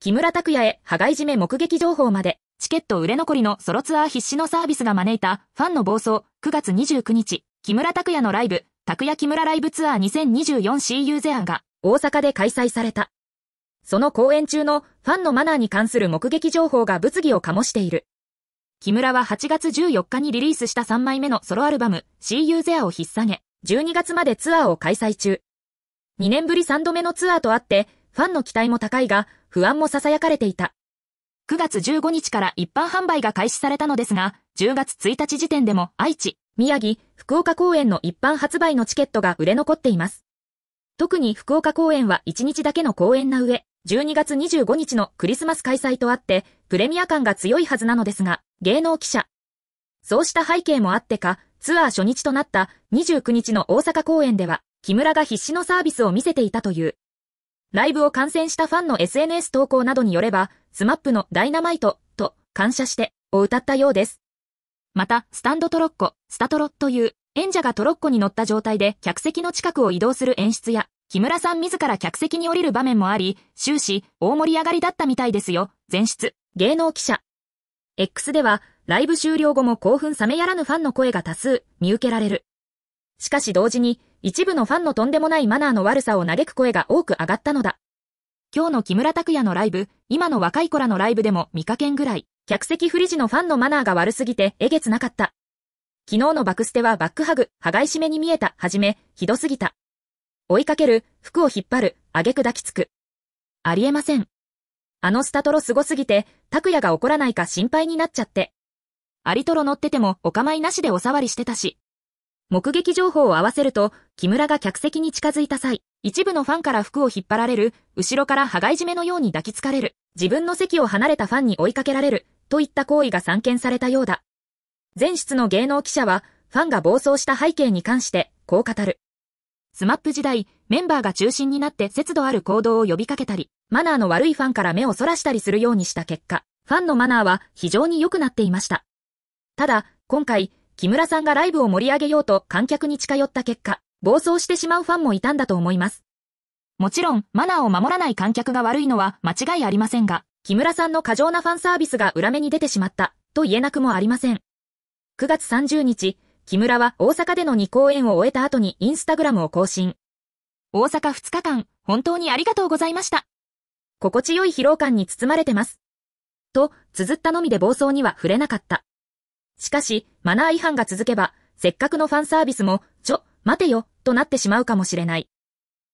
木村拓哉へ、羽がい締め目撃情報まで、チケット売れ残りのソロツアー必至のサービスが招いた、ファンの暴走、9月29日、木村拓哉のライブ、拓哉木村ライブツアー 2024CU ゼアが、大阪で開催された。その公演中の、ファンのマナーに関する目撃情報が物議を醸している。木村は8月14日にリリースした3枚目のソロアルバム、CU ゼアを引っ提げ、12月までツアーを開催中。2年ぶり3度目のツアーとあって、ファンの期待も高いが、不安も囁かれていた。9月15日から一般販売が開始されたのですが、10月1日時点でも愛知、宮城、福岡公演の一般発売のチケットが売れ残っています。特に福岡公演は1日だけの公演な上、12月25日のクリスマス開催とあって、プレミア感が強いはずなのですが、芸能記者。そうした背景もあってか、ツアー初日となった29日の大阪公演では、木村が必死のサービスを見せていたという。ライブを観戦したファンの SNS 投稿などによれば、スマップのダイナマイトと感謝してを歌ったようです。また、スタンドトロッコ、スタトロという演者がトロッコに乗った状態で客席の近くを移動する演出や、木村さん自ら客席に降りる場面もあり、終始大盛り上がりだったみたいですよ。前出、芸能記者。X では、ライブ終了後も興奮冷めやらぬファンの声が多数見受けられるしかし同時に、一部のファンのとんでもないマナーの悪さを嘆く声が多く上がったのだ。今日の木村拓哉のライブ、今の若い子らのライブでも見かけんぐらい、客席不利時のファンのマナーが悪すぎてえげつなかった。昨日のバクステはバックハグ、羽がいしめに見えた、はじめ、ひどすぎた。追いかける、服を引っ張る、あげく抱きつく。ありえません。あのスタトロ凄すぎて、拓也が怒らないか心配になっちゃって。アリトロ乗っててもお構いなしでお触りしてたし。目撃情報を合わせると、木村が客席に近づいた際、一部のファンから服を引っ張られる、後ろから羽交い締めのように抱きつかれる、自分の席を離れたファンに追いかけられる、といった行為が散見されたようだ。前室の芸能記者は、ファンが暴走した背景に関して、こう語る。スマップ時代、メンバーが中心になって節度ある行動を呼びかけたり、マナーの悪いファンから目をそらしたりするようにした結果、ファンのマナーは非常に良くなっていました。ただ、今回、木村さんがライブを盛り上げようと観客に近寄った結果、暴走してしまうファンもいたんだと思います。もちろん、マナーを守らない観客が悪いのは間違いありませんが、木村さんの過剰なファンサービスが裏目に出てしまった、と言えなくもありません。9月30日、木村は大阪での2公演を終えた後にインスタグラムを更新。大阪2日間、本当にありがとうございました。心地よい疲労感に包まれてます。と、綴ったのみで暴走には触れなかった。しかし、マナー違反が続けば、せっかくのファンサービスも、ちょ、待てよ、となってしまうかもしれない。